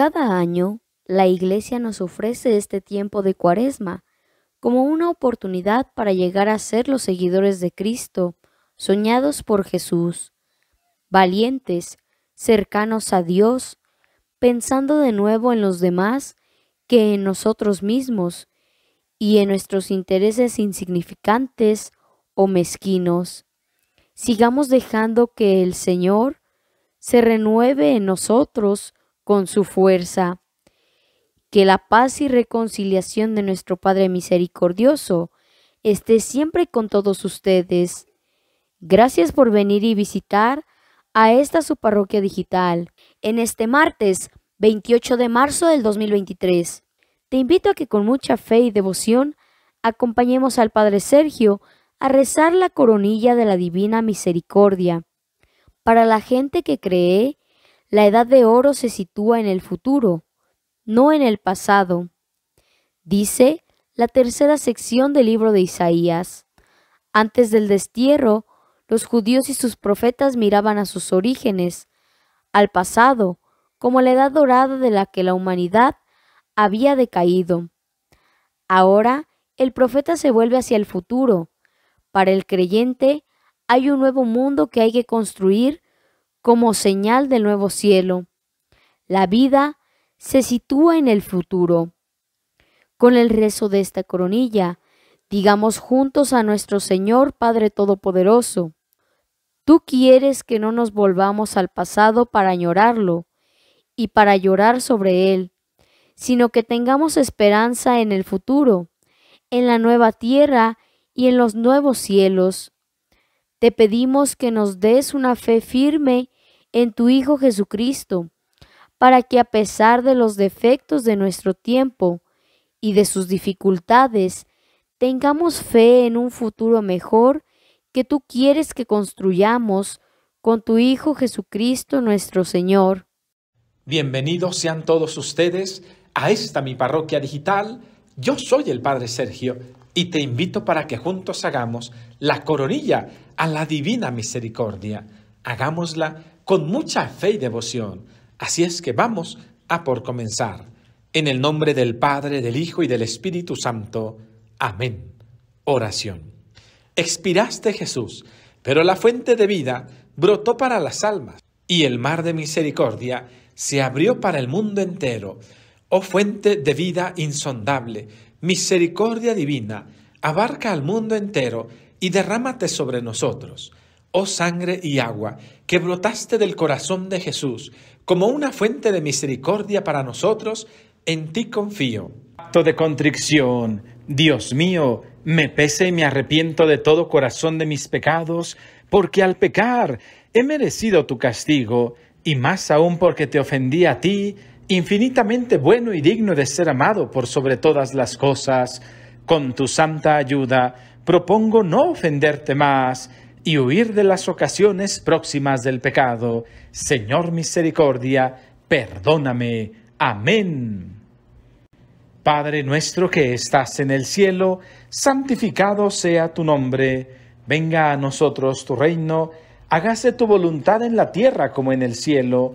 Cada año, la Iglesia nos ofrece este tiempo de cuaresma como una oportunidad para llegar a ser los seguidores de Cristo, soñados por Jesús, valientes, cercanos a Dios, pensando de nuevo en los demás que en nosotros mismos y en nuestros intereses insignificantes o mezquinos. Sigamos dejando que el Señor se renueve en nosotros con su fuerza. Que la paz y reconciliación de nuestro Padre Misericordioso esté siempre con todos ustedes. Gracias por venir y visitar a esta su parroquia digital en este martes 28 de marzo del 2023. Te invito a que con mucha fe y devoción acompañemos al Padre Sergio a rezar la coronilla de la Divina Misericordia para la gente que cree la edad de oro se sitúa en el futuro, no en el pasado. Dice la tercera sección del libro de Isaías. Antes del destierro, los judíos y sus profetas miraban a sus orígenes, al pasado, como la edad dorada de la que la humanidad había decaído. Ahora el profeta se vuelve hacia el futuro. Para el creyente hay un nuevo mundo que hay que construir como señal del nuevo cielo. La vida se sitúa en el futuro. Con el rezo de esta coronilla, digamos juntos a nuestro Señor Padre Todopoderoso, tú quieres que no nos volvamos al pasado para añorarlo y para llorar sobre él, sino que tengamos esperanza en el futuro, en la nueva tierra y en los nuevos cielos te pedimos que nos des una fe firme en tu Hijo Jesucristo, para que a pesar de los defectos de nuestro tiempo y de sus dificultades, tengamos fe en un futuro mejor que tú quieres que construyamos con tu Hijo Jesucristo nuestro Señor. Bienvenidos sean todos ustedes a esta mi parroquia digital yo soy el Padre Sergio y te invito para que juntos hagamos la coronilla a la divina misericordia. Hagámosla con mucha fe y devoción. Así es que vamos a por comenzar. En el nombre del Padre, del Hijo y del Espíritu Santo. Amén. Oración. Expiraste Jesús, pero la fuente de vida brotó para las almas y el mar de misericordia se abrió para el mundo entero. Oh fuente de vida insondable, misericordia divina, abarca al mundo entero y derrámate sobre nosotros. Oh sangre y agua, que brotaste del corazón de Jesús, como una fuente de misericordia para nosotros, en ti confío. Acto de contrición, Dios mío, me pese y me arrepiento de todo corazón de mis pecados, porque al pecar he merecido tu castigo, y más aún porque te ofendí a ti infinitamente bueno y digno de ser amado por sobre todas las cosas, con tu santa ayuda propongo no ofenderte más y huir de las ocasiones próximas del pecado. Señor misericordia, perdóname. Amén. Padre nuestro que estás en el cielo, santificado sea tu nombre. Venga a nosotros tu reino, hágase tu voluntad en la tierra como en el cielo.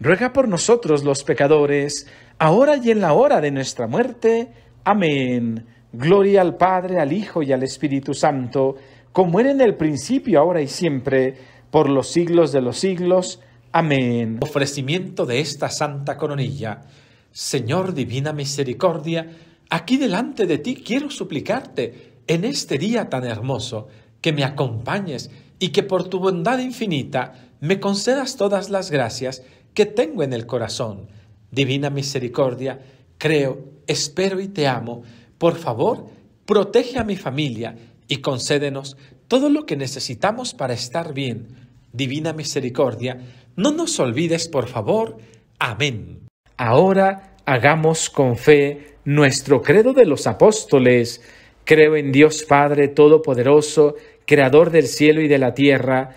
ruega por nosotros los pecadores, ahora y en la hora de nuestra muerte. Amén. Gloria al Padre, al Hijo y al Espíritu Santo, como era en el principio, ahora y siempre, por los siglos de los siglos. Amén. Ofrecimiento de esta santa coronilla. Señor Divina Misericordia, aquí delante de ti quiero suplicarte, en este día tan hermoso, que me acompañes y que por tu bondad infinita me concedas todas las gracias que tengo en el corazón. Divina misericordia, creo, espero y te amo. Por favor, protege a mi familia y concédenos todo lo que necesitamos para estar bien. Divina misericordia, no nos olvides, por favor. Amén. Ahora hagamos con fe nuestro credo de los apóstoles. Creo en Dios Padre Todopoderoso, Creador del cielo y de la tierra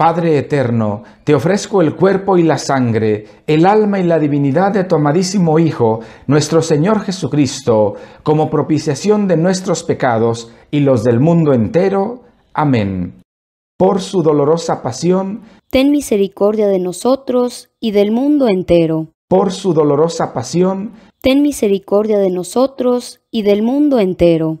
Padre eterno, te ofrezco el cuerpo y la sangre, el alma y la divinidad de tu amadísimo Hijo, nuestro Señor Jesucristo, como propiciación de nuestros pecados y los del mundo entero. Amén. Por su dolorosa pasión, ten misericordia de nosotros y del mundo entero. Por su dolorosa pasión, ten misericordia de nosotros y del mundo entero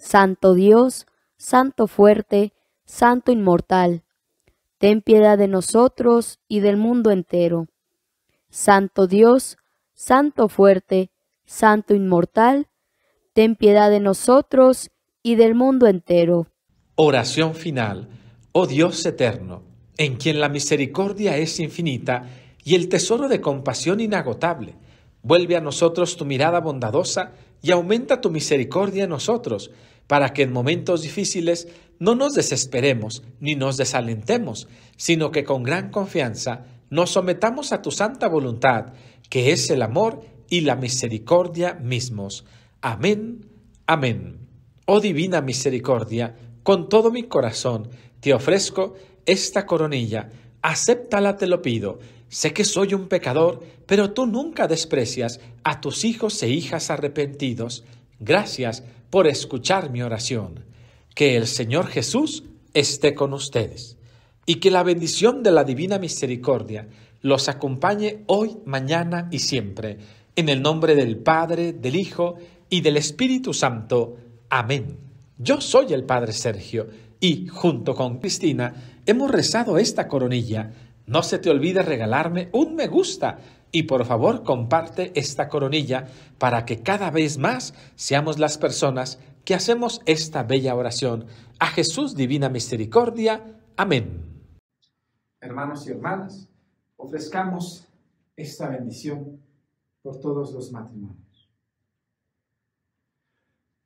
Santo Dios, Santo fuerte, Santo inmortal, ten piedad de nosotros y del mundo entero. Santo Dios, Santo fuerte, Santo inmortal, ten piedad de nosotros y del mundo entero. Oración final. Oh Dios eterno, en quien la misericordia es infinita y el tesoro de compasión inagotable, vuelve a nosotros tu mirada bondadosa y aumenta tu misericordia en nosotros para que en momentos difíciles no nos desesperemos ni nos desalentemos, sino que con gran confianza nos sometamos a tu santa voluntad, que es el amor y la misericordia mismos. Amén, amén. Oh divina misericordia, con todo mi corazón te ofrezco esta coronilla, acéptala te lo pido. Sé que soy un pecador, pero tú nunca desprecias a tus hijos e hijas arrepentidos. Gracias por escuchar mi oración. Que el Señor Jesús esté con ustedes y que la bendición de la divina misericordia los acompañe hoy, mañana y siempre. En el nombre del Padre, del Hijo y del Espíritu Santo. Amén. Yo soy el Padre Sergio y junto con Cristina hemos rezado esta coronilla. No se te olvide regalarme un me gusta y por favor comparte esta coronilla para que cada vez más seamos las personas que hacemos esta bella oración. A Jesús Divina Misericordia. Amén. Hermanos y hermanas, ofrezcamos esta bendición por todos los matrimonios.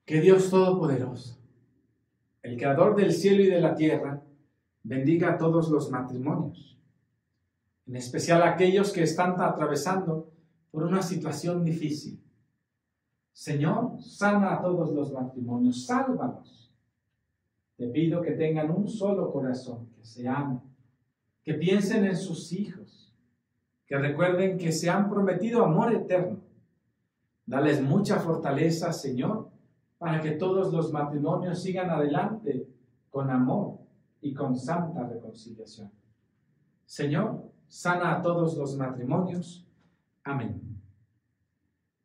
Que Dios Todopoderoso, el Creador del cielo y de la tierra, bendiga a todos los matrimonios en especial aquellos que están atravesando por una situación difícil. Señor, sana a todos los matrimonios, sálvalos. Te pido que tengan un solo corazón, que se amen, que piensen en sus hijos, que recuerden que se han prometido amor eterno. Dales mucha fortaleza, Señor, para que todos los matrimonios sigan adelante con amor y con santa reconciliación. Señor, sana a todos los matrimonios. Amén.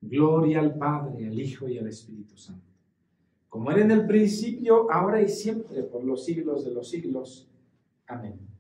Gloria al Padre, al Hijo y al Espíritu Santo. Como era en el principio, ahora y siempre, por los siglos de los siglos. Amén.